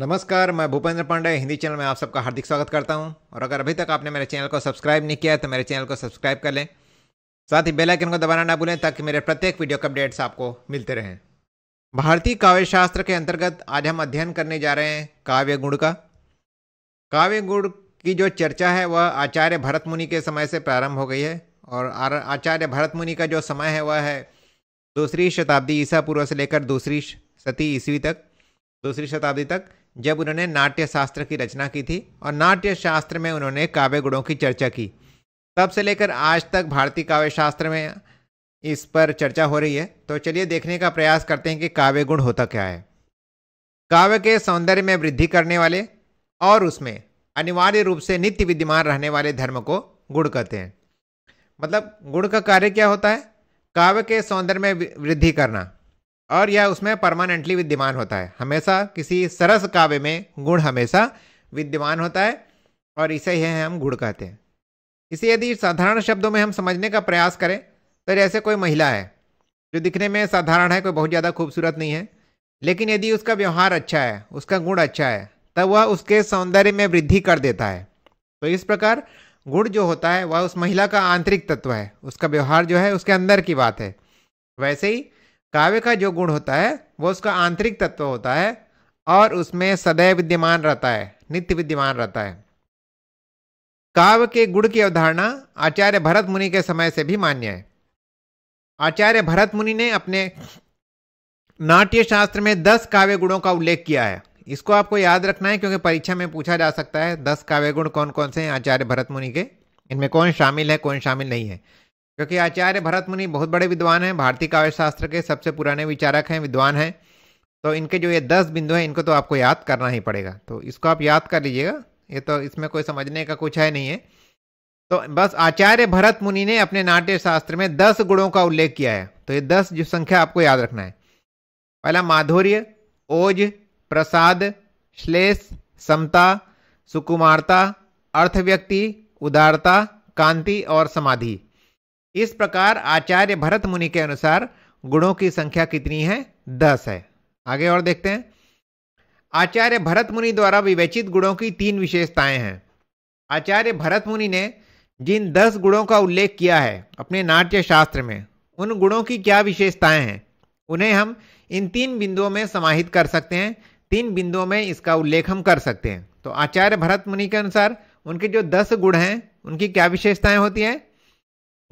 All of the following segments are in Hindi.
नमस्कार मैं भूपेंद्र पांडे हिंदी चैनल में आप सबका हार्दिक स्वागत करता हूं और अगर अभी तक आपने मेरे चैनल को सब्सक्राइब नहीं किया है तो मेरे चैनल को सब्सक्राइब कर लें साथ ही बेल आइकन को दबाना ना भूलें ताकि मेरे प्रत्येक वीडियो के अपडेट्स आपको मिलते रहें भारतीय काव्य शास्त्र के अंतर्गत आज हम अध्ययन करने जा रहे हैं काव्य गुण का काव्य गुण की जो चर्चा है वह आचार्य भरत मुनि के समय से प्रारंभ हो गई है और आचार्य भरत मुनि का जो समय है वह है दूसरी शताब्दी ईसा पूर्व से लेकर दूसरी सती ईस्वी तक दूसरी शताब्दी तक जब उन्होंने नाट्य शास्त्र की रचना की थी और नाट्य शास्त्र में उन्होंने काव्य गुणों की चर्चा की तब से लेकर आज तक भारतीय काव्य शास्त्र में इस पर चर्चा हो रही है तो चलिए देखने का प्रयास करते हैं कि काव्य गुण होता क्या है काव्य के सौंदर्य में वृद्धि करने वाले और उसमें अनिवार्य रूप से नित्य विद्यमान रहने वाले धर्म को गुण कहते हैं मतलब गुण का कार्य क्या होता है काव्य के सौंदर्य में वृद्धि करना और यह उसमें परमानेंटली विद्यमान होता है हमेशा किसी सरस काव्य में गुण हमेशा विद्यमान होता है और इसे ही हम गुण कहते हैं इसे यदि साधारण शब्दों में हम समझने का प्रयास करें तो जैसे कोई महिला है जो दिखने में साधारण है कोई बहुत ज़्यादा खूबसूरत नहीं है लेकिन यदि उसका व्यवहार अच्छा है उसका गुण अच्छा है तब वह उसके सौंदर्य में वृद्धि कर देता है तो इस प्रकार गुण जो होता है वह उस महिला का आंतरिक तत्व है उसका व्यवहार जो है उसके अंदर की बात है वैसे ही काव्य का जो गुण होता है वो उसका आंतरिक तत्व होता है और उसमें सदैव विद्यमान रहता है नित्य विद्यमान रहता है काव्य के गुण की अवधारणा आचार्य भरत मुनि के समय से भी मान्य है आचार्य भरत मुनि ने अपने नाट्य शास्त्र में दस काव्य गुणों का उल्लेख किया है इसको आपको याद रखना है क्योंकि परीक्षा में पूछा जा सकता है दस काव्य गुण कौन कौन से हैं आचार्य भरत मुनि के इनमें कौन शामिल है कौन शामिल नहीं है क्योंकि आचार्य भरत मुनि बहुत बड़े विद्वान हैं भारतीय काव्य शास्त्र के सबसे पुराने विचारक हैं विद्वान हैं तो इनके जो ये दस बिंदु हैं इनको तो आपको याद करना ही पड़ेगा तो इसको आप याद कर लीजिएगा ये तो इसमें कोई समझने का कुछ है नहीं है तो बस आचार्य भरत मुनि ने अपने नाट्य शास्त्र में दस गुणों का उल्लेख किया है तो ये दस जो संख्या आपको याद रखना है पहला माधुर्य ओज प्रसाद श्लेष समता सुकुमारता अर्थव्यक्ति उदारता कांति और समाधि इस प्रकार आचार्य भरत मुनि के अनुसार गुणों की संख्या कितनी है दस है आगे और देखते हैं आचार्य भरत मुनि द्वारा विवेचित गुणों की तीन विशेषताएं हैं आचार्य भरत मुनि ने जिन दस गुणों का उल्लेख किया है अपने नाट्य शास्त्र में उन गुणों की क्या विशेषताएं हैं उन्हें हम इन तीन बिंदुओं में समाहित कर सकते हैं तीन बिंदुओं में इसका उल्लेख हम कर सकते हैं तो आचार्य भरत मुनि के अनुसार उनके जो दस गुण हैं उनकी क्या विशेषताएं होती हैं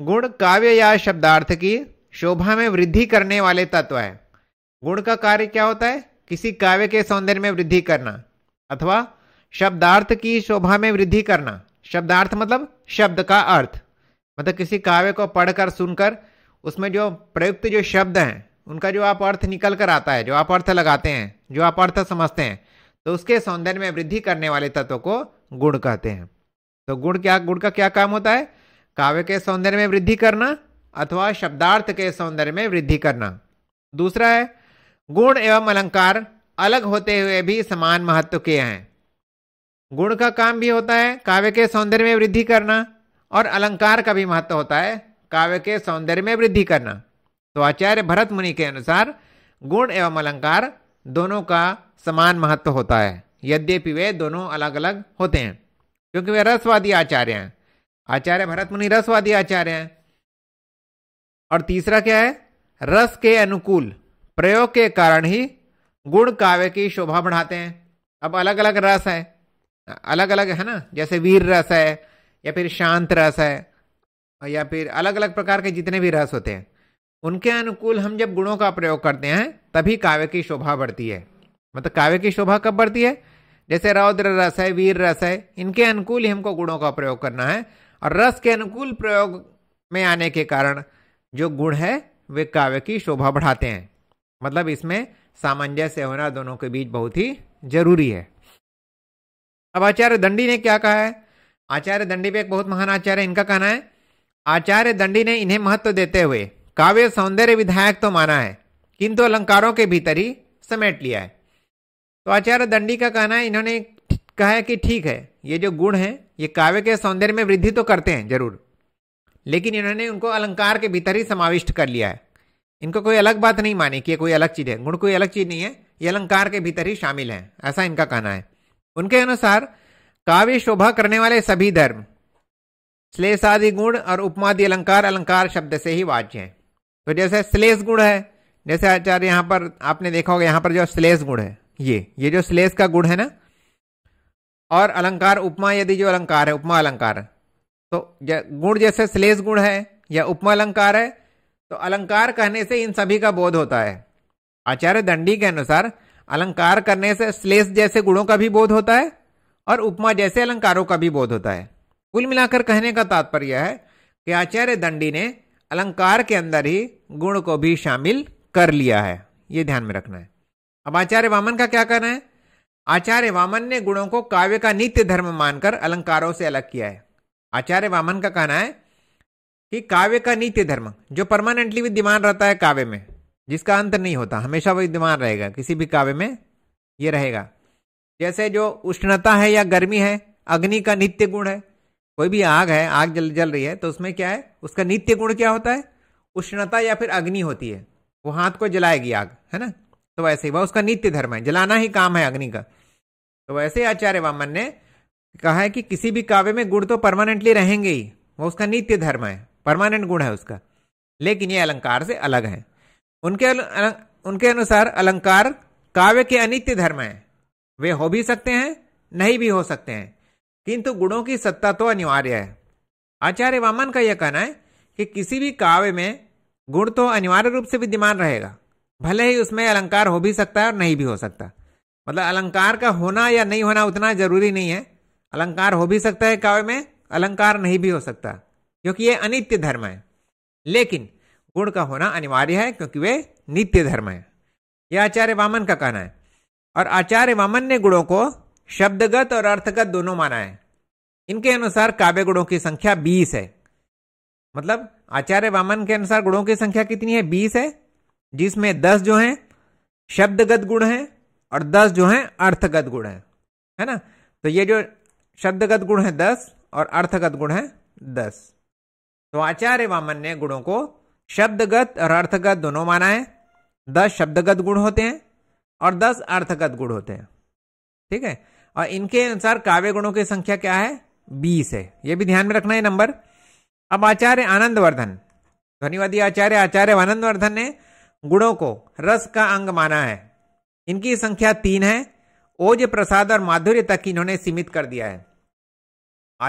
गुण काव्य या शब्दार्थ की शोभा में वृद्धि करने वाले तत्व है गुण का कार्य क्या होता है किसी काव्य के सौंदर्य में वृद्धि करना अथवा शब्दार्थ की शोभा में वृद्धि करना शब्दार्थ मतलब शब्द का अर्थ मतलब किसी काव्य को पढ़कर सुनकर उसमें जो प्रयुक्त जो शब्द हैं उनका जो आप अर्थ निकल कर आता है जो आप अर्थ लगाते हैं जो आप अर्थ समझते हैं तो उसके सौंदर्य में वृद्धि करने वाले तत्व को गुण कहते हैं तो गुण क्या गुण का क्या काम होता है काव्य के सौंदर्य में वृद्धि करना अथवा शब्दार्थ के सौंदर्य में वृद्धि करना दूसरा है गुण एवं अलंकार अलग होते हुए भी समान महत्व के हैं गुण का काम भी होता है काव्य के सौंदर्य में वृद्धि करना और अलंकार का भी महत्व होता है काव्य के सौंदर्य में वृद्धि करना तो आचार्य भरत मुनि के अनुसार गुण एवं अलंकार दोनों का समान महत्व होता है यद्यपि वे दोनों अलग अलग होते हैं क्योंकि वे रसवादी आचार्य हैं आचार्य भरत मुनि रसवादी आचार्य हैं और तीसरा क्या है रस के अनुकूल प्रयोग के कारण ही गुण काव्य की शोभा बढ़ाते हैं अब अलग अलग रस है अलग अलग है ना जैसे वीर रस है या फिर शांत रस है या फिर अलग अलग प्रकार के जितने भी रस होते हैं उनके अनुकूल हम जब गुणों का प्रयोग करते हैं तभी काव्य की शोभा बढ़ती है मतलब काव्य की शोभा कब बढ़ती है जैसे रौद्र रस है वीर रस है इनके अनुकूल ही हमको गुणों का प्रयोग करना है और रस के अनुकूल प्रयोग में आने के कारण जो गुण है वे काव्य की शोभा बढ़ाते हैं मतलब इसमें सामंजस्य होना दोनों के बीच बहुत ही जरूरी है अब आचार्य दंडी ने क्या कहा है आचार्य दंडी भी एक बहुत महान आचार्य इनका कहना है आचार्य दंडी ने इन्हें महत्व देते हुए काव्य सौंदर्य विधायक तो माना है किंतु अलंकारों के भीतर ही समेट लिया है तो आचार्य दंडी का कहना है इन्होंने कहा है कि ठीक है ये जो गुण है ये काव्य के सौंदर्य में वृद्धि तो करते हैं जरूर लेकिन इन्होंने उनको अलंकार के भीतर ही समाविष्ट कर लिया है इनको कोई अलग बात नहीं मानी कि ये कोई अलग चीज़ है गुण कोई अलग चीज़ नहीं है ये अलंकार के भीतर ही शामिल है ऐसा इनका कहना है उनके अनुसार काव्य शोभा करने वाले सभी धर्म श्लेष आदि गुण और उपमादि अलंकार अलंकार शब्द से ही वाच्य हैं तो जैसे श्लेष गुण है जैसे आचार्य यहाँ पर आपने देखा होगा यहाँ पर जो श्लेष गुण है ये ये जो श्लेष का गुण है ना और अलंकार उपमा यदि जो अलंकार है उपमा अलंकार तो गुण जैसे श्लेष गुण है या उपमा अलंकार है तो अलंकार कहने से इन सभी का बोध होता है आचार्य दंडी के अनुसार अलंकार करने से श्लेष जैसे गुणों का भी बोध होता है और उपमा जैसे अलंकारों का भी बोध होता है कुल मिलाकर कहने का तात्पर्य है कि आचार्य दंडी ने अलंकार के अंदर ही गुण को भी शामिल कर लिया है ये ध्यान में रखना है अब आचार्य वामन का क्या कहना है आचार्य वामन ने गुणों को काव्य का नित्य धर्म मानकर अलंकारों से अलग किया है आचार्य वामन का कहना है कि काव्य का नित्य धर्म जो परमानेंटली विद्यमान रहता है काव्य में जिसका अंत नहीं होता हमेशा विद्यमान रहेगा किसी भी काव्य में यह रहेगा जैसे जो उष्णता है या गर्मी है अग्नि का नित्य गुण है कोई भी आग है आग जल जल रही है तो उसमें क्या है उसका नित्य गुण क्या होता है उष्णता या फिर अग्नि होती है वो हाथ को जलाएगी आग है ना तो वैसे ही वह उसका नित्य धर्म है जलाना ही काम है अग्नि का तो वैसे आचार्य वामन ने कहा है कि किसी भी काव्य में गुण तो परमानेंटली रहेंगे ही वह उसका नित्य धर्म है परमानेंट गुण है उसका लेकिन ये अलंकार से अलग है उनके उनके अनुसार अलंकार काव्य के अनित्य धर्म है वे हो भी सकते हैं नहीं भी हो सकते हैं किंतु गुणों की सत्ता तो अनिवार्य है आचार्य वामन का यह कहना है कि किसी भी काव्य में गुण तो अनिवार्य रूप से विद्यमान रहेगा भले ही उसमें अलंकार हो भी सकता है और नहीं भी हो सकता मतलब अलंकार का होना या नहीं होना उतना जरूरी नहीं है अलंकार हो भी सकता है काव्य में अलंकार नहीं भी हो सकता क्योंकि ये अनित्य धर्म है लेकिन गुण का होना अनिवार्य है क्योंकि वे नित्य धर्म है यह आचार्य वामन का कहना है और आचार्य वामन ने गुणों को शब्दगत और अर्थगत दोनों माना है इनके अनुसार काव्य गुणों की संख्या बीस है मतलब आचार्य वामन के अनुसार गुणों की संख्या कितनी है बीस है जिसमें दस जो हैं शब्दगत गुण हैं और दस जो हैं अर्थगत गुण हैं है ना तो ये जो शब्दगत गुण है दस और अर्थगत गुण है दस तो आचार्य वामन ने गुणों को शब्दगत और अर्थगत दोनों माना है दस शब्दगत गुण होते हैं और दस अर्थगत गुण होते हैं ठीक है और इनके अनुसार काव्य गुणों की संख्या क्या है बीस है यह भी ध्यान में रखना है नंबर अब आचार्य आनंदवर्धन ध्वनिवादी आचार्य आचार्य आनंदवर्धन ने गुणों को रस का अंग माना है इनकी संख्या तीन है ओज प्रसाद और माधुर्य तक इन्होंने सीमित कर दिया है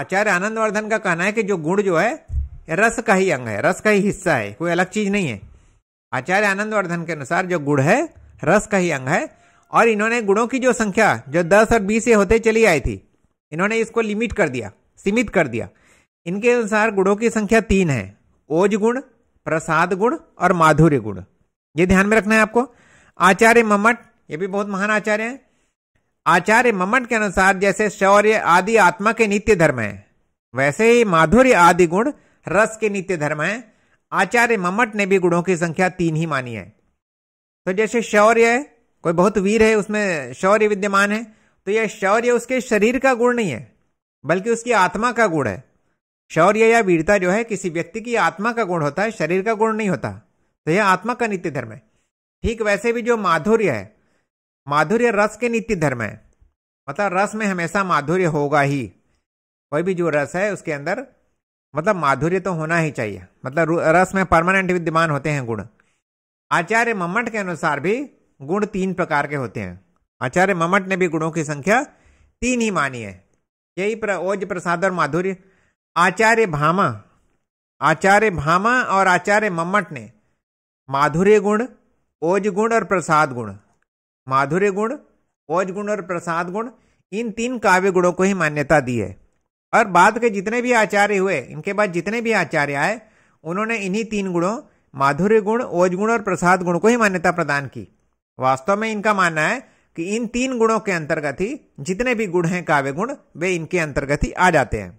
आचार्य आनंदवर्धन का कहना है कि जो गुण जो है रस का ही अंग है रस का ही हिस्सा है कोई अलग चीज नहीं है आचार्य आनंदवर्धन के अनुसार जो गुण है रस का ही अंग है और इन्होंने गुणों की जो संख्या जो दस और बीस से होते चली आई थी इन्होंने इसको लिमिट कर दिया सीमित कर दिया इनके अनुसार गुणों की संख्या तीन है ओज गुण प्रसाद गुण और माधुर्य गुण ये ध्यान में रखना है आपको आचार्य ममट ये भी बहुत महान आचार्य हैं आचार्य ममट के अनुसार जैसे शौर्य आदि आत्मा के नित्य धर्म है वैसे ही माधुर्य आदि गुण रस के नित्य धर्म है आचार्य ममट ने भी गुणों की संख्या तीन ही मानी है तो जैसे शौर्य है कोई बहुत वीर है उसमें शौर्य विद्यमान है तो यह शौर्य उसके शरीर का गुण नहीं है बल्कि उसकी आत्मा का गुण है शौर्य या वीरता जो है किसी व्यक्ति की आत्मा का गुण होता है शरीर का गुण नहीं होता तो यह आत्मा का नित्य धर्म है ठीक वैसे भी जो माधुर्य है माधुर्य रस के नित्य धर्म है मतलब रस में हमेशा माधुर्य होगा ही कोई भी जो रस है उसके अंदर मतलब माधुर्य तो होना ही चाहिए मतलब रस में परमानेंट विद्यमान होते हैं गुण आचार्य मम्मट के अनुसार भी गुण तीन प्रकार के होते हैं आचार्य मम्मट ने भी गुणों की संख्या तीन ही मानी है यही प्र, ओज प्रसाद और माधुर्य आचार्य भामा आचार्य भामा और आचार्य मम्मट ने माधुर्य गुण ओज गुण और प्रसाद गुण माधुर्य गुण ओज गुण और प्रसाद गुण इन तीन काव्य गुणों को ही मान्यता दी है और बाद के जितने भी आचार्य हुए इनके बाद जितने भी आचार्य आए उन्होंने इन्हीं तीन गुणों माधुर्य गुण ओज गुण और प्रसाद गुण को ही मान्यता प्रदान की वास्तव में इनका मानना है कि इन तीन गुणों के अंतर्गत ही जितने भी गुण हैं काव्य गुण वे इनके अंतर्गत ही आ जाते हैं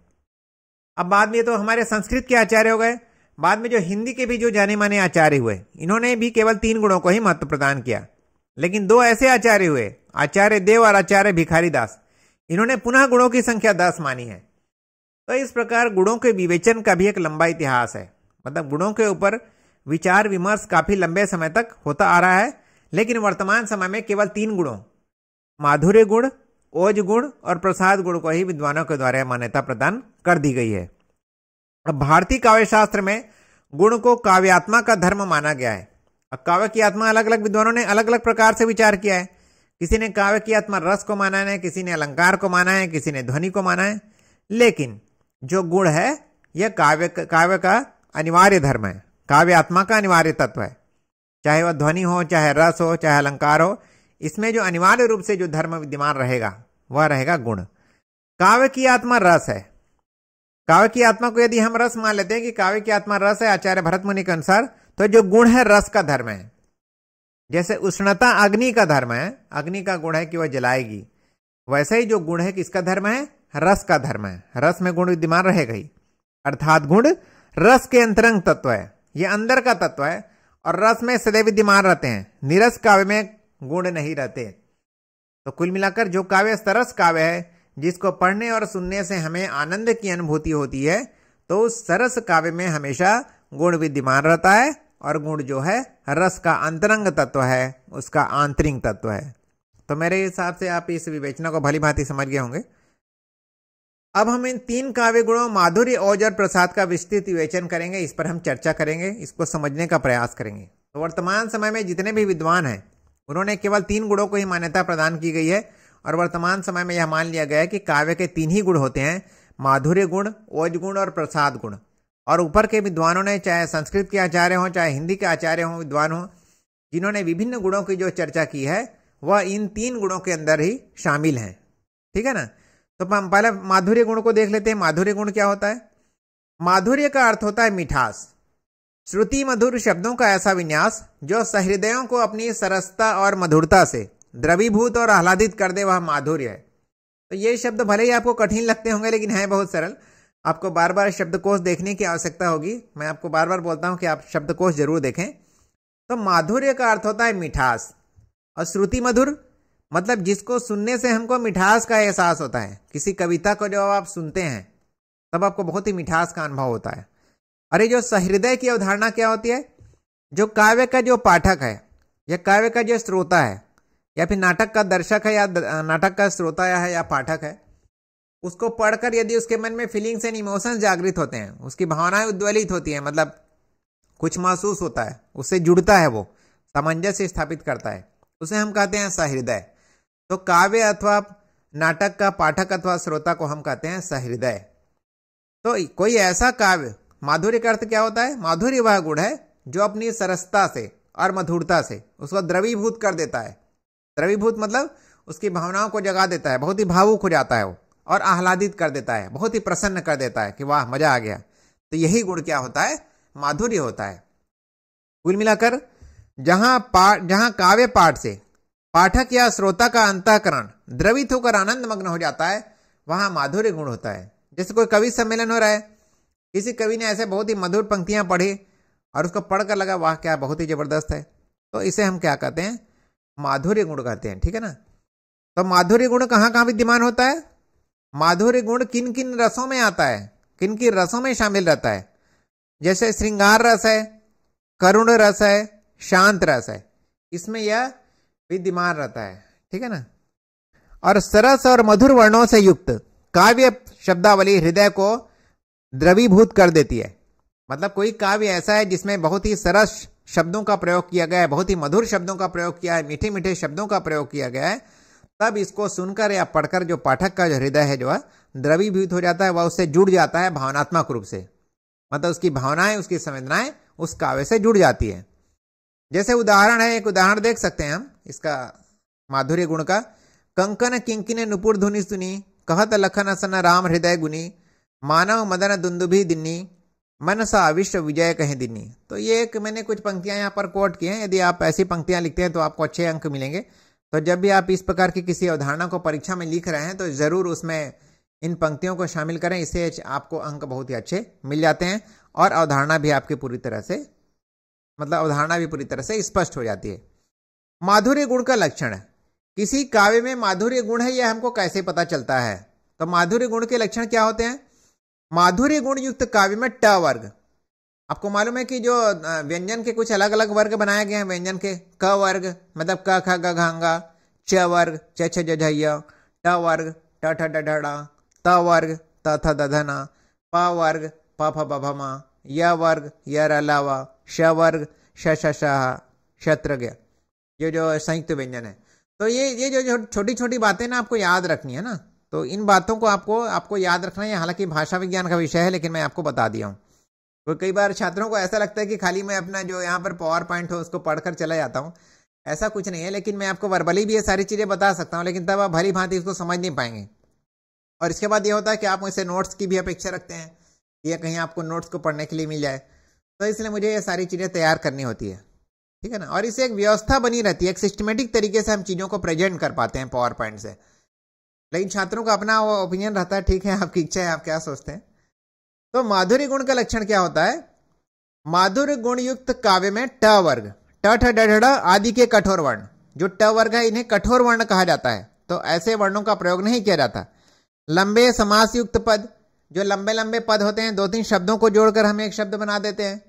अब बाद में तो हमारे संस्कृत के आचार्य हो गए बाद में जो हिंदी के भी जो जाने माने आचार्य हुए इन्होंने भी केवल तीन गुणों को ही महत्व प्रदान किया लेकिन दो ऐसे आचार्य हुए आचार्य देव और आचार्य भिखारी दास इन्होंने पुनः गुणों की संख्या दस मानी है तो इस प्रकार गुणों के विवेचन का भी एक लंबा इतिहास है मतलब गुणों के ऊपर विचार विमर्श काफी लंबे समय तक होता आ रहा है लेकिन वर्तमान समय में केवल तीन गुणों माधुर्य गुण ओज गुण और प्रसाद गुण को ही विद्वानों के द्वारा मान्यता प्रदान कर दी गई है अब भारतीय काव्य शास्त्र में गुण को काव्यात्मा का धर्म माना गया है अब काव्य की आत्मा अलग अलग विद्वानों ने अलग अलग प्रकार से विचार किया है किसी ने काव्य की आत्मा रस को माना है किसी ने अलंकार को माना है किसी ने ध्वनि को माना है लेकिन जो गुण है यह काव्य काव्य का अनिवार्य धर्म है काव्य आत्मा का अनिवार्य तत्व है चाहे वह ध्वनि हो चाहे रस हो चाहे अलंकार हो इसमें जो अनिवार्य रूप से जो धर्म विद्यमान रहेगा वह रहेगा गुण काव्य की आत्मा रस है काव्य की आत्मा को यदि हम रस मान लेते हैं कि काव्य की आत्मा रस है आचार्य भरत मुनि के अनुसार तो जो गुण है रस का धर्म है जैसे उष्णता अग्नि का धर्म है अग्नि का गुण है कि वह जलाएगी वैसे ही जो गुण है किसका धर्म है रस का धर्म है रस में गुण विद्यमान रहेगा ही अर्थात गुण रस के अंतरंग तत्व है ये अंदर का तत्व है और रस में सदैव विद्यमान रहते हैं निरस काव्य में गुण नहीं रहते तो कुल मिलाकर जो काव्य सरस काव्य है जिसको पढ़ने और सुनने से हमें आनंद की अनुभूति होती है तो उस सरस काव्य में हमेशा गुण विद्यमान रहता है और गुण जो है रस का अंतरंग तत्व है उसका आंतरिक तत्व है तो मेरे हिसाब से आप इस विवेचना को भली भांति समझ गए होंगे अब हम इन तीन काव्य गुणों माधुरी औज और प्रसाद का विस्तृत विवेचन करेंगे इस पर हम चर्चा करेंगे इसको समझने का प्रयास करेंगे तो वर्तमान समय में जितने भी विद्वान हैं उन्होंने केवल तीन गुणों को ही मान्यता प्रदान की गई है और वर्तमान समय में यह मान लिया गया है कि काव्य के तीन ही गुण होते हैं माधुर्य गुण ओज गुण और प्रसाद गुण और ऊपर के विद्वानों ने चाहे संस्कृत के आचार्य हों चाहे हिंदी के आचार्य हों विद्वान हों जिन्होंने विभिन्न गुणों की जो चर्चा की है वह इन तीन गुणों के अंदर ही शामिल हैं ठीक है ना तो हम पहले माधुर्य गुण को देख लेते हैं माधुर्य गुण क्या होता है माधुर्य का अर्थ होता है मिठास श्रुति मधुर शब्दों का ऐसा विन्यास जो सहृदयों को अपनी सरसता और मधुरता से द्रवीभूत और आह्लादित कर दे वह माधुर्य है तो ये शब्द भले ही आपको कठिन लगते होंगे लेकिन है बहुत सरल आपको बार बार शब्दकोश देखने की आवश्यकता होगी मैं आपको बार बार बोलता हूँ कि आप शब्दकोश जरूर देखें तो माधुर्य का अर्थ होता है मिठास और श्रुति मधुर मतलब जिसको सुनने से हमको मिठास का एहसास होता है किसी कविता को जब आप सुनते हैं तब आपको बहुत ही मिठास का अनुभव होता है अरे जो सहृदय की अवधारणा क्या होती है जो काव्य का जो पाठक है या काव्य का जो श्रोता है या फिर नाटक का दर्शक है या नाटक का श्रोता है या पाठक है उसको पढ़कर यदि उसके मन में फीलिंग्स एंड इमोशंस जागृत होते हैं उसकी भावनाएं उद्वलित होती है मतलब कुछ महसूस होता है उससे जुड़ता है वो सामंजस्य स्थापित करता है उसे हम कहते हैं सहृदय तो काव्य अथवा नाटक का पाठक अथवा श्रोता को हम कहते हैं सहृदय तो कोई ऐसा काव्य माधुर्य का अर्थ क्या होता है माधुर्य वह गुण है जो अपनी सरसता से और मधुरता से उसको द्रवीभूत कर देता है द्रवीभूत मतलब उसकी भावनाओं को जगा देता है बहुत ही भावुक हो जाता है वो और आह्लादित कर देता है बहुत ही प्रसन्न कर देता है कि वाह मजा आ गया तो यही गुण क्या होता है माधुर्य होता है कुल मिलाकर जहां पाठ जहां काव्य पाठ से पाठक या श्रोता का अंतकरण द्रवित होकर आनंद मग्न हो जाता है वहां माधुर्य गुण होता है जैसे कोई कवि सम्मेलन हो रहा है किसी कवि ने ऐसे बहुत ही मधुर पंक्तियां पढ़ी और उसको पढ़कर लगा वाह क्या बहुत ही जबरदस्त है तो इसे हम क्या कहते हैं माधुर्य गुण कहते हैं ठीक है ना तो माधुर्य गुण कहाँ कहाँ विद्यमान होता है माधुर्य गुण किन किन रसों में आता है किन किन रसों में शामिल रहता है जैसे श्रृंगार रस है करुण रस है शांत रस है इसमें यह विद्यमान रहता है ठीक है ना और सरस और मधुर वर्णों से युक्त काव्य शब्दावली हृदय को द्रवीभूत कर देती है मतलब कोई काव्य ऐसा है जिसमें बहुत ही सरस शब्दों का प्रयोग किया गया है बहुत ही मधुर शब्दों का प्रयोग किया है मीठे मीठे शब्दों का प्रयोग किया गया है तब इसको सुनकर या पढ़कर जो पाठक का जो हृदय है जो है द्रवीभूत हो जाता है वह उससे जुड़ जाता है भावनात्मक रूप से मतलब उसकी भावनाएं उसकी संवेदनाएं उस काव्य से जुड़ जाती है जैसे उदाहरण है एक उदाहरण देख सकते हैं हम इसका माधुर्य गुण का कंकन किंकिन नुपुर धुनि सुनी कहत लखन असन राम हृदय गुनी मानव मदन दुन्दुभि दिन्नी मनसा विश्व विजय कहें दिनी तो ये एक मैंने कुछ पंक्तियां यहाँ पर कोट की हैं यदि आप ऐसी पंक्तियां लिखते हैं तो आपको अच्छे अंक मिलेंगे तो जब भी आप इस प्रकार की किसी अवधारणा को परीक्षा में लिख रहे हैं तो ज़रूर उसमें इन पंक्तियों को शामिल करें इससे आपको अंक बहुत ही अच्छे मिल जाते हैं और अवधारणा भी आपकी पूरी तरह से मतलब अवधारणा भी पूरी तरह से स्पष्ट हो जाती है माधुर्य गुण का लक्षण किसी काव्य में माधुर्य गुण है यह हमको कैसे पता चलता है तो माधुर्य गुण के लक्षण क्या होते हैं माधुरी गुण युक्त काव्य में ट वर्ग आपको मालूम है कि जो व्यंजन के कुछ अलग अलग वर्ग बनाए गए हैं व्यंजन के क वर्ग मतलब क ख ग घांगा च वर्ग च छ ज ट वर्ग ट ठ ढड़ा त वर्ग त थ दधना प वर्ग प फ ब भ म य वर्ग य र ल व श वर्ग श श श शत्रज्ञ ये जो संयुक्त व्यंजन है तो ये ये जो छोटी छोटी बातें ना आपको याद रखनी है ना तो इन बातों को आपको आपको याद रखना है हालांकि भाषा विज्ञान का विषय है लेकिन मैं आपको बता दिया हूँ तो कई बार छात्रों को ऐसा लगता है कि खाली मैं अपना जो यहाँ पर पावर पॉइंट हो उसको पढ़कर चला जाता हूँ ऐसा कुछ नहीं है लेकिन मैं आपको वर्बली भी ये सारी चीज़ें बता सकता हूँ लेकिन तब आप भली भांति उसको समझ नहीं पाएंगे और इसके बाद ये होता है कि आप मुझसे नोट्स की भी अपेक्षा रखते हैं या कहीं आपको नोट्स को पढ़ने के लिए मिल जाए तो इसलिए मुझे ये सारी चीज़ें तैयार करनी होती है ठीक है ना और इसे एक व्यवस्था बनी रहती है एक सिस्टमेटिक तरीके से हम चीज़ों को प्रेजेंट कर पाते हैं पावर पॉइंट से लेकिन छात्रों का अपना ओपिनियन रहता है ठीक है आपकी इच्छा है आप क्या सोचते हैं तो माधुरी गुण का लक्षण क्या होता है माधुरी गुण युक्त काव्य में ट वर्ग ट आदि के कठोर वर्ण जो ट वर्ग है इन्हें कठोर वर्ण कहा जाता है तो ऐसे वर्णों का प्रयोग नहीं किया जाता लंबे समास युक्त पद जो लंबे लंबे पद होते हैं दो तीन शब्दों को जोड़कर हम एक शब्द बना देते हैं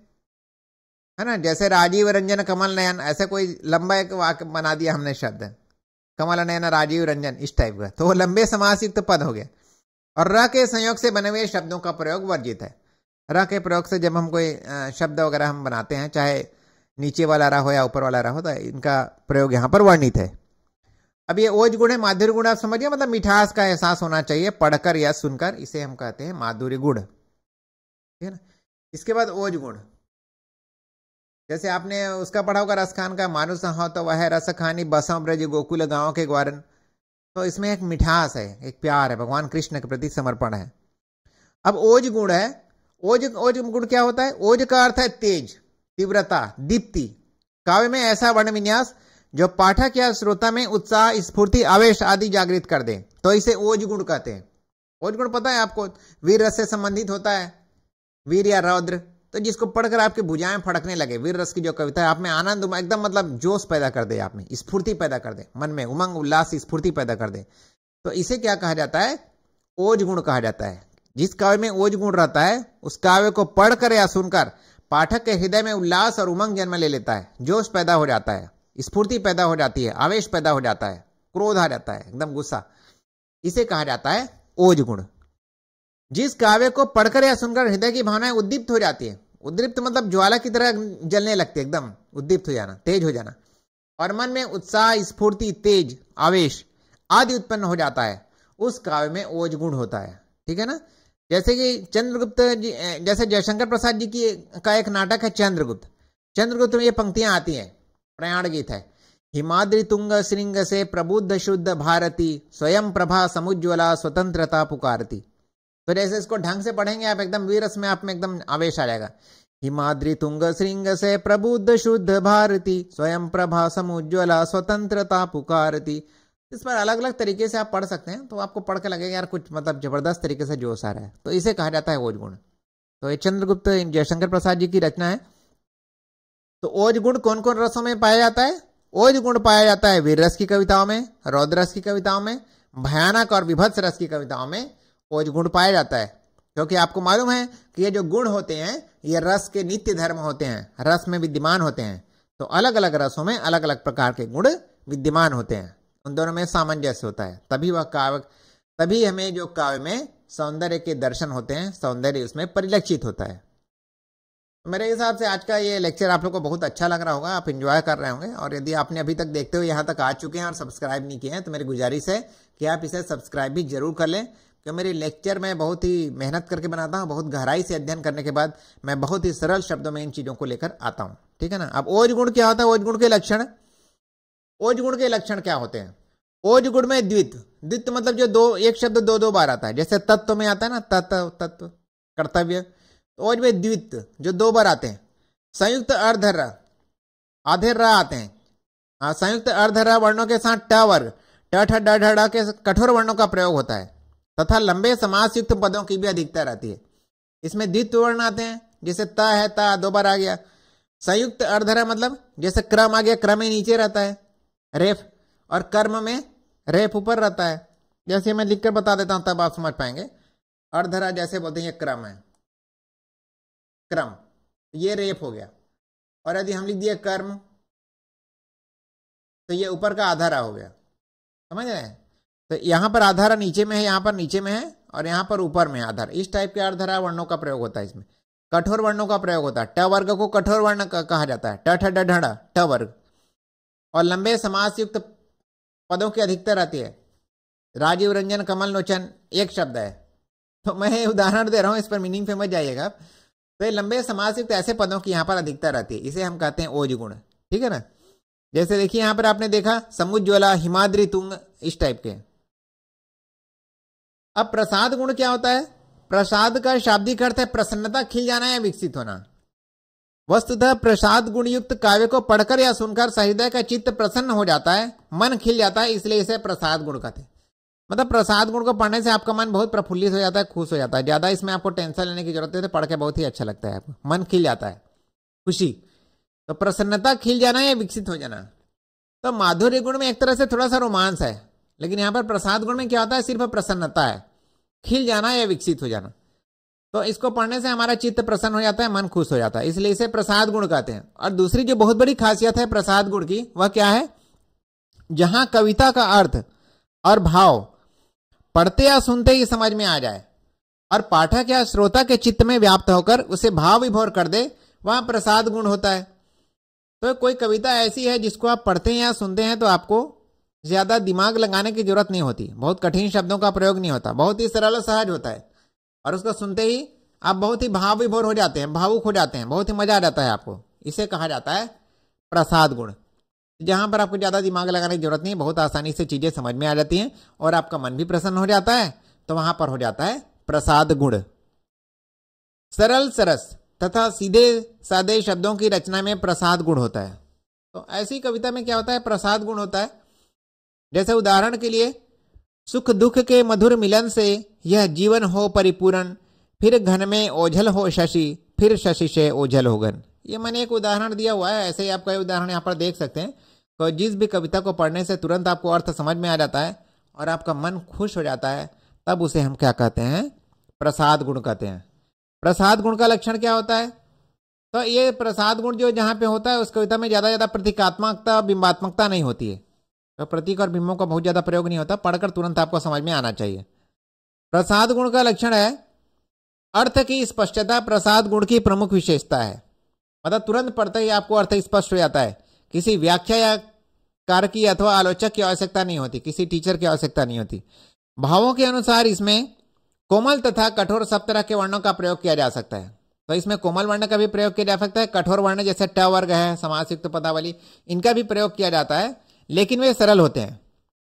है ना जैसे राजीव रंजन कमल नयन ऐसे कोई लंबा एक वाक्य बना दिया हमने शब्द कमल नयन राजीव रंजन इस टाइप का तो वो लंबे समासिक्त पद हो गया और र के संयोग से बने हुए शब्दों का प्रयोग वर्जित है र के प्रयोग से जब हम कोई शब्द वगैरह हम बनाते हैं चाहे नीचे वाला रहा हो या ऊपर वाला रहा हो तो इनका प्रयोग यहाँ पर वर्णित है अब ये ओज गुण है माधुर्य गुण आप समझिए मतलब मिठास का एहसास होना चाहिए पढ़कर या सुनकर इसे हम कहते हैं माधुर्य गुण ठीक है ना इसके बाद ओज गुण जैसे आपने उसका पढ़ा होगा रसखान का मानुस हो तो वह रस खानी बसा ब्रज गोकुल गांव के ग्वारन तो इसमें एक मिठास है एक प्यार है भगवान कृष्ण के प्रति समर्पण है अब ओज गुण है ओज ओज गुण क्या होता है ओज का अर्थ है तेज तीव्रता दीप्ति काव्य में ऐसा वर्ण विन्यास जो पाठक या श्रोता में उत्साह स्फूर्ति आवेश आदि जागृत कर दे तो इसे ओज गुण कहते हैं ओज गुण पता है आपको वीर रस से संबंधित होता है वीर या रौद्र तो जिसको पढ़कर आपकी भुजाएं फड़कने लगे वीर रस की जो कविता है आप में आनंद एकदम मतलब जोश पैदा कर दे आप में स्फूर्ति पैदा कर दे मन में उमंग उल्लास स्फूर्ति पैदा कर दे तो इसे क्या कहा जाता है ओज गुण कहा जाता है जिस काव्य में ओज गुण रहता है उस काव्य को पढ़कर या सुनकर पाठक के हृदय में उल्लास और उमंग जन्म ले लेता है जोश पैदा हो जाता है स्फूर्ति पैदा हो जाती है आवेश पैदा हो जाता है क्रोध आ जाता है एकदम गुस्सा इसे कहा जाता है ओज गुण जिस काव्य को पढ़कर या सुनकर हृदय की भावनाएं उद्दीप्त हो जाती है उद्दीप्त मतलब ज्वाला की तरह जलने लगती है एकदम उद्दीप्त हो जाना तेज हो जाना और मन में उत्साह स्फूर्ति तेज आवेश आदि उत्पन्न हो जाता है उस काव्य में ओज गुण होता है ठीक है ना जैसे कि चंद्रगुप्त जी जैसे जयशंकर प्रसाद जी की का एक नाटक है चंद्रगुप्त चंद्रगुप्त में ये पंक्तियां आती हैं प्रयाण गीत है हिमाद्री तुंग श्रृंग से प्रबुद्ध शुद्ध भारती स्वयं प्रभा समुज्वला स्वतंत्रता पुकारती तो जैसे इसको ढंग से पढ़ेंगे आप एकदम वीरस में आप में एकदम आवेश आ जाएगा हिमाद्री तुंग श्रृंग से प्रबुद्ध शुद्ध भारती स्वयं प्रभा समुज्वला स्वतंत्रता पुकारती इस पर अलग अलग तरीके से आप पढ़ सकते हैं तो आपको पढ़ के लगेगा यार कुछ मतलब जबरदस्त तरीके से जोश आ रहा है तो इसे कहा जाता है ओज गुण तो ये चंद्रगुप्त जयशंकर प्रसाद जी की रचना है तो ओज गुण कौन कौन रसों में पाया जाता है ओज गुण पाया जाता है वीर रस की कविताओं में रौद्र रस की कविताओं में भयानक और विभत्स रस की कविताओं में वो गुण पाया जाता है क्योंकि आपको मालूम है कि ये जो गुण होते हैं ये रस के नित्य धर्म होते हैं रस में विद्यमान होते हैं तो अलग अलग रसों में अलग अलग प्रकार के गुण विद्यमान होते हैं उन दोनों में सामंजस्य होता है तभी वह काव्य तभी हमें जो काव्य में सौंदर्य के दर्शन होते हैं सौंदर्य उसमें परिलक्षित होता है मेरे हिसाब से आज का ये लेक्चर आप लोग को बहुत अच्छा लग रहा होगा आप इन्जॉय कर रहे होंगे और यदि आपने अभी तक देखते हुए यहाँ तक आ चुके हैं और सब्सक्राइब नहीं किए हैं तो मेरी गुजारिश है कि आप इसे सब्सक्राइब भी जरूर कर लें जो मेरी लेक्चर में बहुत ही मेहनत करके बनाता हूँ बहुत गहराई से अध्ययन करने के बाद मैं बहुत ही सरल शब्दों में इन चीज़ों को लेकर आता हूँ ठीक है ना अब ओज गुण क्या होता है ओज गुण के लक्षण ओज गुण के लक्षण क्या होते हैं ओज गुण में द्वित द्वित मतलब जो दो एक शब्द दो दो बार आता है जैसे तत्व में आता है ना तत्व तत्व कर्तव्य तो ओज में द्वित जो दो बार आते हैं संयुक्त अर्धर्रा र आते हैं हाँ, संयुक्त अर्धर्रा वर्णों के साथ ट वर्ग ट ढ के कठोर वर्णों का प्रयोग होता है तथा लंबे समास युक्त पदों की भी अधिकता रहती है इसमें द्वित्व वर्ण आते हैं जैसे त है त दो बार आ गया संयुक्त अर्धरा मतलब जैसे क्रम आ गया क्रम ही नीचे रहता है रेफ और कर्म में रेफ ऊपर रहता है जैसे मैं लिखकर बता देता हूं तब आप समझ पाएंगे अर्धरा जैसे बोलते हैं क्रम है क्रम ये रेफ हो गया और यदि हम लिख दिए कर्म तो ये ऊपर का आधारा हो गया समझ रहे हैं तो यहाँ पर आधारा नीचे में है यहाँ पर नीचे में है और यहाँ पर ऊपर में आधार इस टाइप के आधारा वर्णों का प्रयोग होता है इसमें कठोर वर्णों का प्रयोग होता है ट वर्ग को कठोर वर्ण कहा जाता है टठ ट वर्ग और लंबे युक्त पदों की अधिकतर आती है राजीव रंजन कमल नोचन एक शब्द है तो मैं उदाहरण दे रहा हूँ इस पर मीनिंग फेमस जाइएगा तो ये लंबे युक्त ऐसे पदों की यहाँ पर अधिकता रहती है इसे हम कहते हैं ओज गुण ठीक है ना जैसे देखिए यहाँ पर आपने देखा समुज्वला हिमाद्री तुंग इस टाइप के अब प्रसाद गुण क्या होता है प्रसाद का शाब्दिक अर्थ है प्रसन्नता खिल जाना या विकसित होना वस्तुतः प्रसाद गुण युक्त काव्य को पढ़कर या सुनकर सहृदय का चित्त प्रसन्न हो जाता है मन खिल जाता है इसलिए इसे प्रसाद गुण कहते हैं मतलब प्रसाद गुण को पढ़ने से आपका मन बहुत प्रफुल्लित हो जाता है खुश हो जाता है ज्यादा इसमें आपको टेंशन लेने की जरूरत है तो पढ़ के बहुत ही अच्छा लगता है आपको मन खिल जाता है खुशी तो प्रसन्नता खिल जाना या विकसित हो जाना तो माधुर्य गुण में एक तरह से थोड़ा सा रोमांस है लेकिन यहाँ पर प्रसाद गुण में क्या होता है सिर्फ प्रसन्नता है खिल जाना या विकसित हो जाना तो इसको पढ़ने से हमारा चित्त प्रसन्न हो जाता है मन खुश हो जाता है इसलिए इसे प्रसाद गुण कहते हैं और दूसरी जो बहुत बड़ी खासियत है प्रसाद गुण की वह क्या है जहां कविता का अर्थ और भाव पढ़ते या सुनते ही समझ में आ जाए और पाठक या श्रोता के चित्त में व्याप्त होकर उसे भाव विभोर कर दे वहां प्रसाद गुण होता है तो कोई कविता ऐसी है जिसको आप पढ़ते हैं या सुनते हैं तो आपको ज्यादा दिमाग लगाने की जरूरत नहीं होती बहुत कठिन शब्दों का प्रयोग नहीं होता बहुत ही सरल और सहज होता है और उसको सुनते ही आप बहुत ही भाव विभोर हो जाते हैं भावुक हो जाते हैं बहुत ही मजा आ जाता है आपको इसे कहा जाता है प्रसाद गुण जहाँ पर आपको ज़्यादा दिमाग लगाने की जरूरत नहीं बहुत आसानी से चीज़ें समझ में आ जाती हैं और आपका मन भी प्रसन्न हो जाता है तो वहाँ पर हो जाता है प्रसाद गुण सरल सरस तथा सीधे सादे शब्दों की रचना में प्रसाद गुण होता है तो ऐसी कविता में क्या होता है प्रसाद गुण होता है जैसे उदाहरण के लिए सुख दुख के मधुर मिलन से यह जीवन हो परिपूर्ण फिर घन में ओझल हो शशि फिर शशि से ओझल होगन ये मैंने एक उदाहरण दिया हुआ है ऐसे ही आप कई उदाहरण यहाँ पर देख सकते हैं तो जिस भी कविता को पढ़ने से तुरंत आपको अर्थ समझ में आ जाता है और आपका मन खुश हो जाता है तब उसे हम क्या कहते हैं प्रसाद गुण कहते हैं प्रसाद गुण का लक्षण क्या होता है तो ये प्रसाद गुण जो जहाँ पे होता है उस कविता में ज़्यादा ज़्यादा प्रतीकात्मकता बिंबात्मकता नहीं होती है तो प्रतीक और बिंबों का बहुत ज़्यादा प्रयोग नहीं होता पढ़कर तुरंत आपको समझ में आना चाहिए प्रसाद गुण का लक्षण है अर्थ की स्पष्टता प्रसाद गुण की प्रमुख विशेषता है मतलब तुरंत पढ़ते ही आपको अर्थ स्पष्ट हो जाता है किसी व्याख्या या कार की अथवा आलोचक की आवश्यकता नहीं होती किसी टीचर की आवश्यकता नहीं होती भावों के अनुसार इसमें कोमल तथा कठोर सब तरह के वर्णों का प्रयोग किया जा सकता है तो इसमें कोमल वर्ण का भी प्रयोग किया जा सकता है कठोर वर्ण जैसे ट वर्ग है समासयुक्त पदावली इनका भी प्रयोग किया जाता है लेकिन वे सरल होते हैं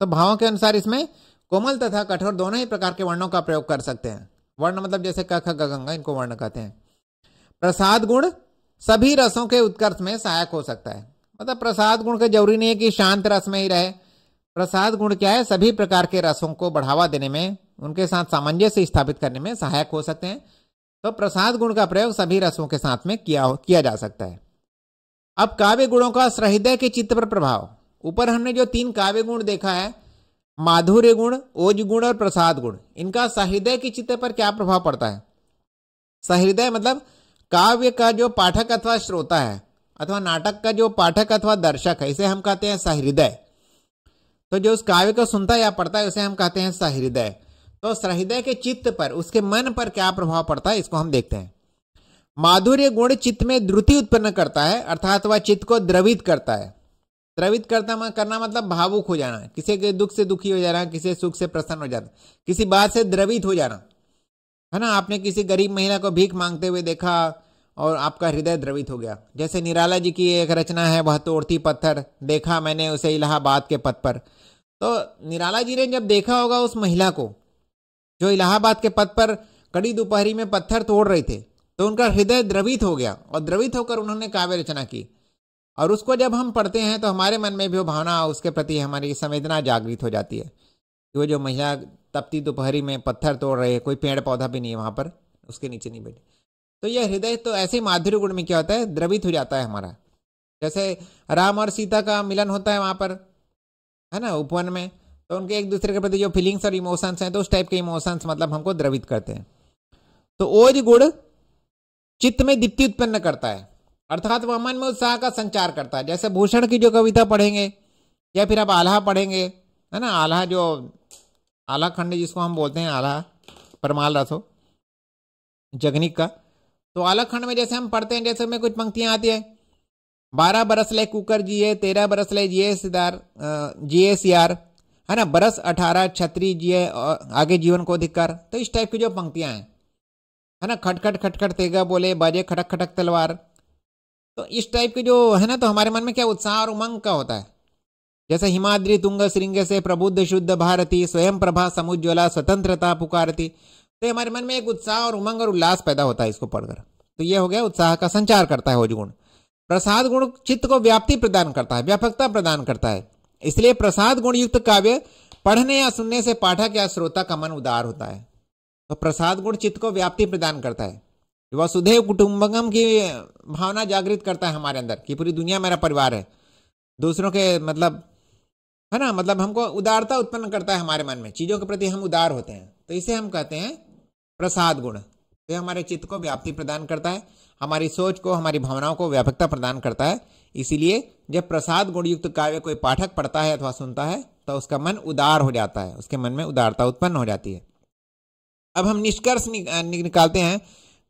तो भावों के अनुसार इसमें कोमल तथा कठोर दोनों ही प्रकार के वर्णों का प्रयोग कर सकते हैं वर्ण मतलब जैसे कख गंगा इनको वर्ण कहते हैं प्रसाद गुण सभी रसों के उत्कर्ष में सहायक हो सकता है मतलब प्रसाद गुण का जरूरी नहीं है कि शांत रस में ही रहे प्रसाद गुण क्या है सभी प्रकार के रसों को बढ़ावा देने में उनके साथ सामंजस्य स्थापित करने में सहायक हो सकते हैं तो प्रसाद गुण का प्रयोग सभी रसों के साथ में किया किया जा सकता है अब काव्य गुणों का सहृदय के चित्त पर प्रभाव ऊपर हमने जो तीन काव्य गुण देखा है माधुर्य गुण ओज गुण और प्रसाद गुण इनका सहृदय के चित्त पर क्या प्रभाव पड़ता है सहृदय मतलब काव्य का जो पाठक अथवा श्रोता है अथवा नाटक का जो पाठक अथवा दर्शक है इसे हम कहते हैं सहृदय तो जो उस काव्य को सुनता या पढ़ता है उसे हम कहते हैं सहृदय तो सहृदय के चित्त पर उसके मन पर क्या प्रभाव पड़ता है इसको हम देखते हैं माधुर्य गुण चित्त में द्रुति उत्पन्न करता है अर्थात वह चित्त को द्रवित करता है द्रवित करता करना मतलब भावुक हो जाना किसी के दुख से दुखी हो जाना किसी सुख से प्रसन्न हो जाना किसी बात से द्रवित हो जाना है ना आपने किसी गरीब महिला को भीख मांगते हुए देखा और आपका हृदय द्रवित हो गया जैसे निराला जी की एक रचना है वह तोड़ती पत्थर देखा मैंने उसे इलाहाबाद के पथ पर तो निराला जी ने जब देखा होगा उस महिला को जो इलाहाबाद के पथ पर कड़ी दोपहरी में पत्थर तोड़ रहे थे तो उनका हृदय द्रवित हो गया और द्रवित होकर उन्होंने काव्य रचना की और उसको जब हम पढ़ते हैं तो हमारे मन में भी वो भावना उसके प्रति हमारी संवेदना जागृत हो जाती है वो जो महिला तपती दोपहरी में पत्थर तोड़ रही है कोई पेड़ पौधा भी नहीं है वहाँ पर उसके नीचे नहीं बैठी तो यह हृदय तो ऐसे ही माधुर्य गुण में क्या होता है द्रवित हो जाता है हमारा जैसे राम और सीता का मिलन होता है वहाँ पर है ना उपवन में तो उनके एक दूसरे के प्रति जो फीलिंग्स और इमोशंस हैं तो उस टाइप के इमोशंस मतलब हमको द्रवित करते हैं तो ओज गुण चित्त में दीप्ति उत्पन्न करता है अर्थात वह मन में उत्साह का संचार करता है जैसे भूषण की जो कविता पढ़ेंगे या फिर आप आल्हा पढ़ेंगे है ना आल्हा जो आल्हा खंड जिसको हम बोलते हैं आल्हा परमाल रथो जगनिक का तो आल्हा खंड में जैसे हम पढ़ते हैं जैसे में कुछ पंक्तियाँ आती हैं बारह बरस ले कुकर जिए तेरह बरस ले जिए सिदार जिए सियार है ना बरस अठारह छत्री जिए आगे जीवन को अधिकार तो इस टाइप की जो पंक्तियाँ हैं है ना खटखट खटखट तेगा बोले बाजे खटक खटक तलवार तो इस टाइप के जो है ना तो हमारे मन में क्या उत्साह और उमंग का होता है जैसे हिमाद्री तुंग श्रृंग से प्रबुद्ध शुद्ध भारती स्वयं प्रभा समुज्ज्वला स्वतंत्रता पुकारती तो हमारे मन में एक उत्साह और उमंग और उल्लास पैदा होता है इसको पढ़कर तो ये हो गया उत्साह का संचार करता है होज गुण प्रसाद गुण चित्त को व्याप्ति प्रदान करता है व्यापकता प्रदान करता है इसलिए प्रसाद गुण युक्त काव्य पढ़ने या सुनने से पाठक या श्रोता का मन उदार होता है तो प्रसाद गुण चित्त को व्याप्ति प्रदान करता है वसुधैव कुटुम्बकम की भावना जागृत करता है हमारे अंदर कि पूरी दुनिया मेरा परिवार है दूसरों के मतलब है ना मतलब हमको उदारता उत्पन्न करता है हमारे मन में चीज़ों के प्रति हम उदार होते हैं तो इसे हम कहते हैं प्रसाद गुण तो हमारे चित्त को व्याप्ति प्रदान करता है हमारी सोच को हमारी भावनाओं को व्यापकता प्रदान करता है इसीलिए जब प्रसाद गुणयुक्त काव्य कोई पाठक पढ़ता है अथवा सुनता है तो उसका मन उदार हो जाता है उसके मन में उदारता उत्पन्न हो जाती है अब हम निष्कर्ष निकालते हैं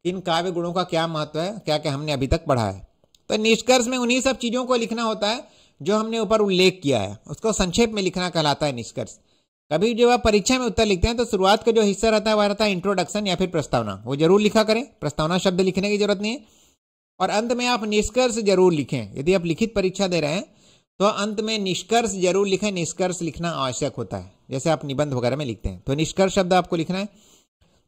इन काव्य गुणों का क्या महत्व है क्या क्या हमने अभी तक पढ़ा है तो निष्कर्ष में उन्हीं सब चीज़ों को लिखना होता है जो हमने ऊपर उल्लेख किया है उसको संक्षेप में लिखना कहलाता है निष्कर्ष कभी जब आप परीक्षा में उत्तर लिखते हैं तो शुरुआत का जो हिस्सा रहता है वह रहता है इंट्रोडक्शन या फिर प्रस्तावना वो जरूर लिखा करें प्रस्तावना शब्द लिखने की जरूरत नहीं है और अंत में आप निष्कर्ष जरूर लिखें यदि आप लिखित परीक्षा दे रहे हैं तो अंत में निष्कर्ष जरूर लिखें निष्कर्ष लिखना आवश्यक होता है जैसे आप निबंध वगैरह में लिखते हैं तो निष्कर्ष शब्द आपको लिखना है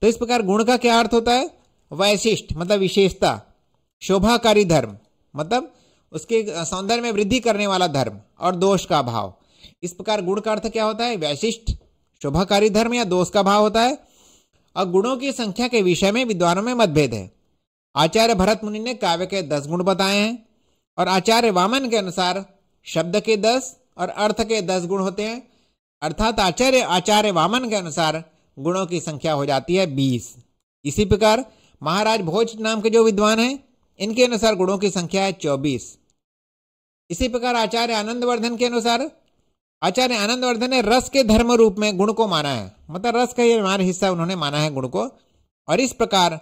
तो इस प्रकार गुण का क्या अर्थ होता है वैशिष्ट मतलब विशेषता शोभाकारी धर्म मतलब उसके सौंदर्य में वृद्धि करने वाला धर्म और दोष का भाव इस प्रकार गुण का अर्थ क्या होता है वैशिष्ट शोभाकारी धर्म या दोष का भाव होता है और गुणों की संख्या के विषय में विद्वानों में मतभेद है आचार्य भरत मुनि ने काव्य के दस गुण बताए हैं और आचार्य वामन के अनुसार शब्द के दस और अर्थ के दस गुण होते हैं अर्थात आचार्य आचार्य वामन के अनुसार गुणों की संख्या हो जाती है बीस इसी प्रकार महाराज भोज नाम के जो विद्वान हैं इनके अनुसार गुणों की संख्या है चौबीस इसी प्रकार आचार्य आनंदवर्धन के अनुसार आचार्य आनंदवर्धन ने रस के धर्म रूप में गुण को माना है मतलब रस का ये हमारा हिस्सा उन्होंने माना है गुण को और इस प्रकार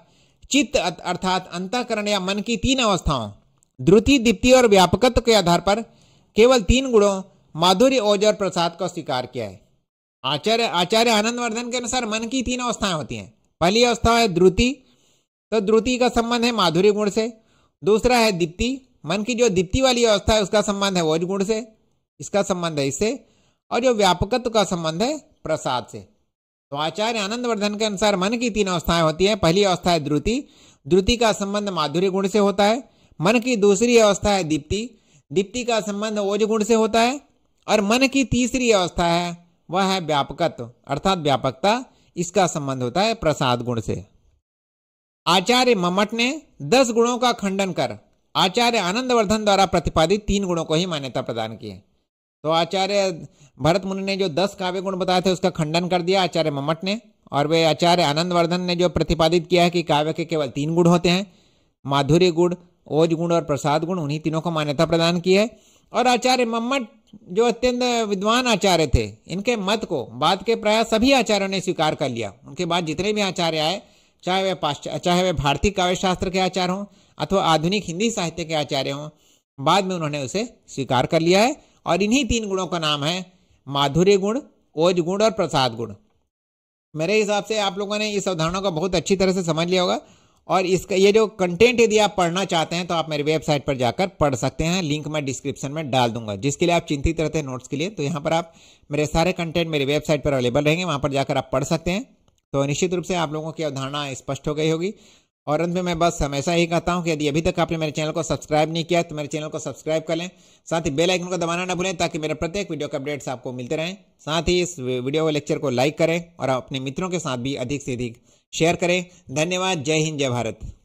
चित्त अर्थात अंतकरण या मन की तीन अवस्थाओं द्रुति दीप्ति और व्यापकत्व के आधार पर केवल तीन गुणों माधुर्य ओज और प्रसाद को स्वीकार किया है आचार्य आचार्य आनंदवर्धन के अनुसार मन की तीन अवस्थाएं होती हैं पहली अवस्था है द्रुति तो द्रुति का संबंध है माधुरी गुण से दूसरा है दीप्ति मन की जो दीप्ति वाली अवस्था है उसका संबंध है वज गुण से इसका संबंध है इससे और जो व्यापकत्व का संबंध है प्रसाद से तो आचार्य आनंदवर्धन के अनुसार मन की तीन अवस्थाएं होती है पहली अवस्था है द्रुति द्रुति का संबंध माधुर्य गुण से होता है मन की दूसरी अवस्था है दीप्ति दीप्ति का संबंध ओज गुण से होता है और मन की तीसरी अवस्था है वह है व्यापकत्व अर्थात व्यापकता इसका संबंध होता है प्रसाद गुण से आचार्य ममट ने दस गुणों का खंडन कर आचार्य आनंदवर्धन द्वारा प्रतिपादित तीन गुणों को ही मान्यता प्रदान की है तो आचार्य भरत मुनि ने जो दस काव्य गुण बताए थे उसका खंडन कर दिया आचार्य ममट ने और वे आचार्य आनंदवर्धन ने जो प्रतिपादित किया है कि काव्य के केवल तीन गुण होते हैं माधुर्य गुण ओज गुण और प्रसाद गुण उन्हीं तीनों को मान्यता प्रदान की है और आचार्य मम्मट जो अत्यंत विद्वान आचार्य थे इनके मत को बाद के प्राय सभी आचार्यों ने स्वीकार कर लिया उनके बाद जितने भी आचार्य आए चाहे वे पाश्चात चाहे वे भारतीय काव्य शास्त्र के आचार्य हों अथवा आधुनिक हिंदी साहित्य के आचार्य हों बाद में उन्होंने उसे स्वीकार कर लिया है और इन्हीं तीन गुणों का नाम है माधुर्य गुण ओज गुण और प्रसाद गुण मेरे हिसाब से आप लोगों ने इस अवधारणा को बहुत अच्छी तरह से समझ लिया होगा और इसका ये जो कंटेंट यदि आप पढ़ना चाहते हैं तो आप मेरी वेबसाइट पर जाकर पढ़ सकते हैं लिंक मैं डिस्क्रिप्शन में डाल दूंगा जिसके लिए आप चिंतित रहते हैं नोट्स के लिए तो यहाँ पर आप मेरे सारे कंटेंट मेरी वेबसाइट पर अवेलेबल रहेंगे वहाँ पर जाकर आप पढ़ सकते हैं तो निश्चित रूप से आप लोगों की अवधारणा स्पष्ट हो गई होगी और अंत में मैं बस हमेशा यही कहता हूँ कि यदि अभी तक आपने मेरे चैनल को सब्सक्राइब नहीं किया तो मेरे चैनल को सब्सक्राइब कर लें साथ ही बेल आइकन को दबाना ना भूलें ताकि मेरे प्रत्येक वीडियो के अपडेट्स आपको मिलते रहें साथ ही इस वीडियो लेक्चर को लाइक करें और अपने मित्रों के साथ भी अधिक से अधिक शेयर करें धन्यवाद जय हिंद जय भारत